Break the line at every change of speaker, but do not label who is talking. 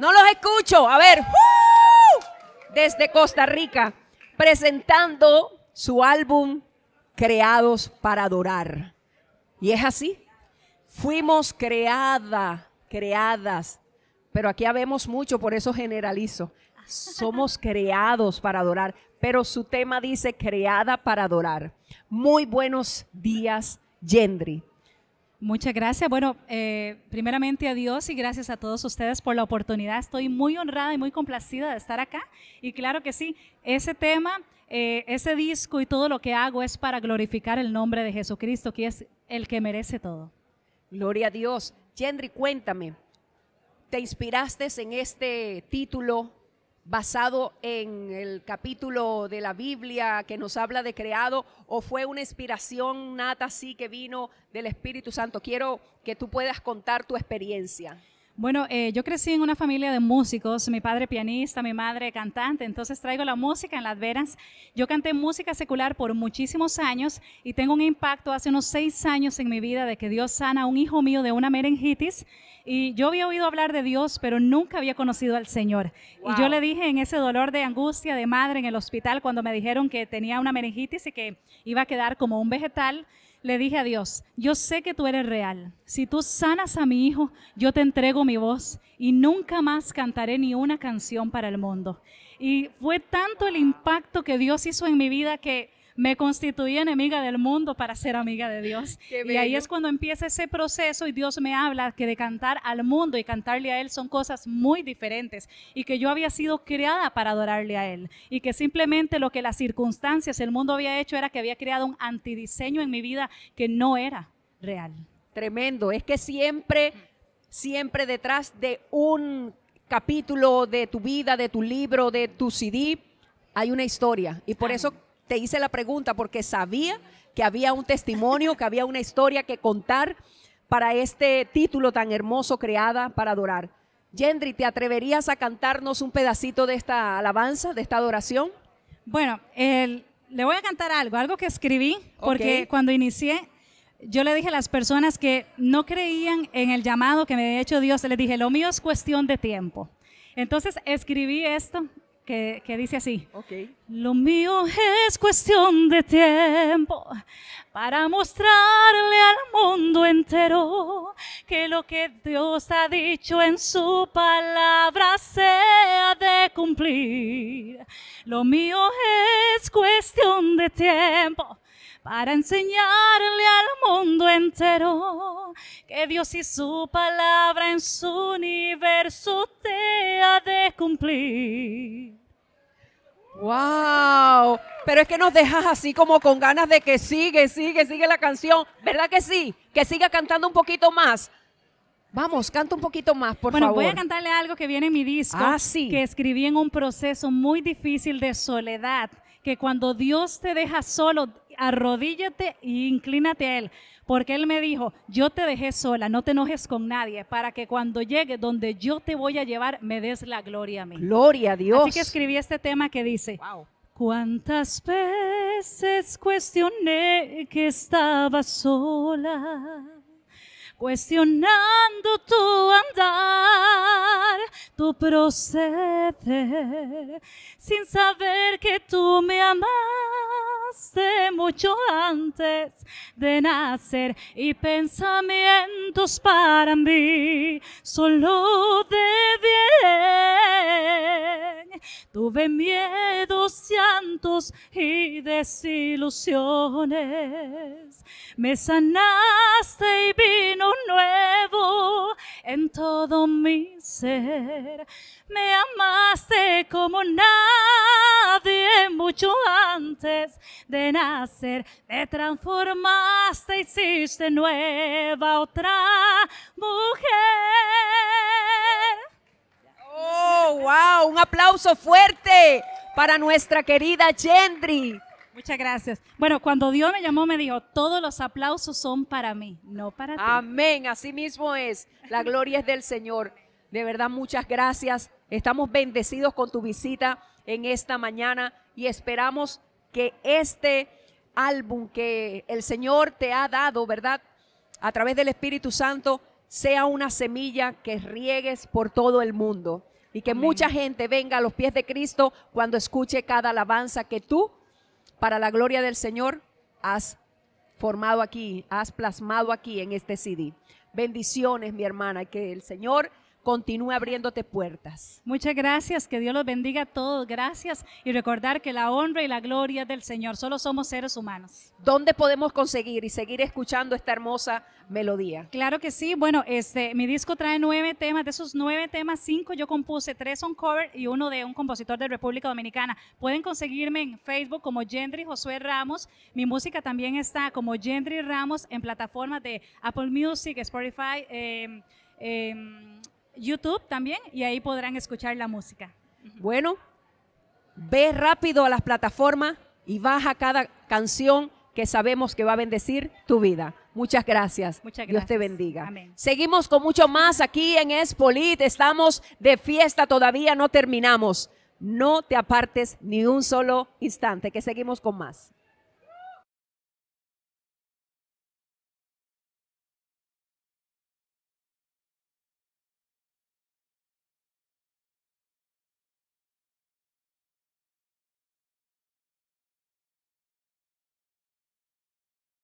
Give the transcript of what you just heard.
No los
escucho. A ver. Desde Costa Rica, presentando su álbum Creados para Adorar. Y es así. Fuimos creadas, creadas. Pero aquí habemos mucho, por eso generalizo. Somos creados para adorar. Pero su tema dice
creada para adorar. Muy buenos días, Gendry. Muchas gracias. Bueno, eh, primeramente a Dios y gracias a todos ustedes por la oportunidad. Estoy muy honrada y muy complacida de estar acá. Y claro que sí, ese tema, eh, ese disco y todo lo que hago es para glorificar el nombre de Jesucristo, que es el que merece todo. Gloria a Dios. Henry, cuéntame, ¿te inspiraste en
este título basado en el capítulo de la Biblia que nos habla de creado o fue una inspiración nata así que vino del Espíritu Santo? Quiero que tú puedas contar tu experiencia.
Bueno, eh, yo crecí en una familia de músicos, mi padre pianista, mi madre cantante, entonces traigo la música en las veras. Yo canté música secular por muchísimos años y tengo un impacto hace unos seis años en mi vida de que Dios sana a un hijo mío de una meningitis y yo había oído hablar de Dios, pero nunca había conocido al Señor. Y yo le dije en ese dolor de angustia de madre en el hospital cuando me dijeron que tenía una meningitis y que iba a quedar como un vegetal, le dije a Dios, yo sé que tú eres real. Si tú sanas a mi hijo, yo te entrego mi voz y nunca más cantaré ni una canción para el mundo. Y fue tanto el impacto que Dios hizo en mi vida que me constituí enemiga del mundo para ser amiga de Dios. Y ahí es cuando empieza ese proceso y Dios me habla que de cantar al mundo y cantarle a Él son cosas muy diferentes y que yo había sido creada para adorarle a Él y que simplemente lo que las circunstancias, el mundo había hecho era que había creado un antidiseño en mi vida que no era real. Tremendo, es que siempre, siempre detrás de un capítulo
de tu vida, de tu libro, de tu CD, hay una historia. Y por eso te hice la pregunta porque sabía que había un testimonio, que había una historia que contar para este título tan hermoso creada para adorar. Gendry, ¿te atreverías a
cantarnos un pedacito de esta alabanza, de esta adoración? Bueno, le voy a cantar algo, algo que escribí, porque cuando inicié, yo le dije a las personas que no creían en el llamado que me había hecho Dios, les dije, lo mío es cuestión de tiempo. Entonces escribí esto que, dice así. Lo mío es cuestión de tiempo para mostrarle al mundo entero que lo que Dios ha dicho en su palabra se ha de cumplir. Lo mío es cuestión de tiempo para enseñarle al mundo entero que Dios y su palabra en su universo te ha de cumplir. ¡Wow! Pero es que nos
dejas así como con ganas de que sigue, sigue, sigue la canción. ¿Verdad que sí? Que siga cantando un poquito
más. Vamos, canta un poquito más, por favor. Bueno, voy a cantarle algo que viene en mi disco, ah, sí. que escribí en un proceso muy difícil de soledad, que cuando Dios te deja solo, arrodíllate e inclínate a Él, porque Él me dijo, yo te dejé sola, no te enojes con nadie, para que cuando llegue donde yo te voy a llevar, me des la gloria a mí. Gloria a Dios. Así que escribí este tema que dice, ¿cuántas veces cuestioné que estaba sola? cuestionando tu andar, tu proceder, sin saber que tú me amas mucho antes de nacer y pensamientos para mí solo de bien. Tuve miedos, llantos y desilusiones. Me sanaste y vino nuevo en todo mi ser. Me amaste como nadie mucho antes de nacer. Me transformaste, hiciste nueva otra mujer. Oh, wow, un aplauso fuerte para nuestra querida Gendry. Muchas gracias. Bueno, cuando Dios me llamó me dijo, todos los aplausos son para mí, no para ti. Amén, así mismo es. La gloria es del Señor. De verdad, muchas gracias.
Estamos bendecidos con tu visita en esta mañana y esperamos que este álbum que el Señor te ha dado, ¿verdad? A través del Espíritu Santo, sea una semilla que riegues por todo el mundo y que mucha gente venga a los pies de Cristo cuando escuche cada alabanza que tú para la gloria del Señor has formado aquí, has plasmado aquí en este
CD. Bendiciones, mi hermana, que el Señor continúe abriéndote puertas. Muchas gracias, que Dios los bendiga a todos, gracias. Y recordar que la honra y la gloria del Señor, solo somos seres humanos. ¿Dónde podemos conseguir y seguir escuchando esta hermosa melodía? Claro que sí, bueno, este, mi disco trae nueve temas, de esos nueve temas, cinco yo compuse, tres son cover y uno de un compositor de República Dominicana. Pueden conseguirme en Facebook como Gendry Josué Ramos, mi música también está como Gendry Ramos en plataformas de Apple Music, Spotify, eh, YouTube también y ahí podrán escuchar la música.
Bueno, ve rápido a las plataformas y baja cada canción que sabemos que va a bendecir tu vida. Muchas gracias. Muchas gracias. Dios te bendiga. Amén. Seguimos con mucho más aquí en Espolit. Estamos de fiesta todavía, no terminamos. No te apartes ni un solo instante, que seguimos con
más.